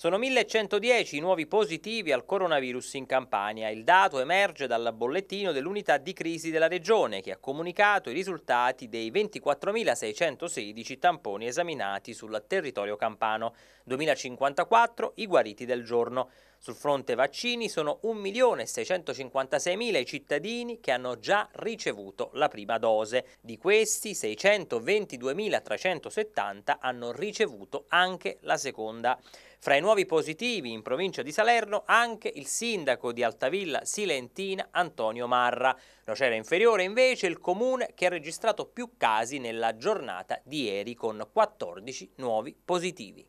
Sono 1110 i nuovi positivi al coronavirus in Campania. Il dato emerge dal bollettino dell'unità di crisi della regione che ha comunicato i risultati dei 24.616 tamponi esaminati sul territorio campano, 2054 i guariti del giorno. Sul fronte vaccini sono 1.656.000 i cittadini che hanno già ricevuto la prima dose. Di questi 622.370 hanno ricevuto anche la seconda. Fra i nuovi positivi in provincia di Salerno anche il sindaco di Altavilla Silentina Antonio Marra. Nocera inferiore invece il comune che ha registrato più casi nella giornata di ieri con 14 nuovi positivi.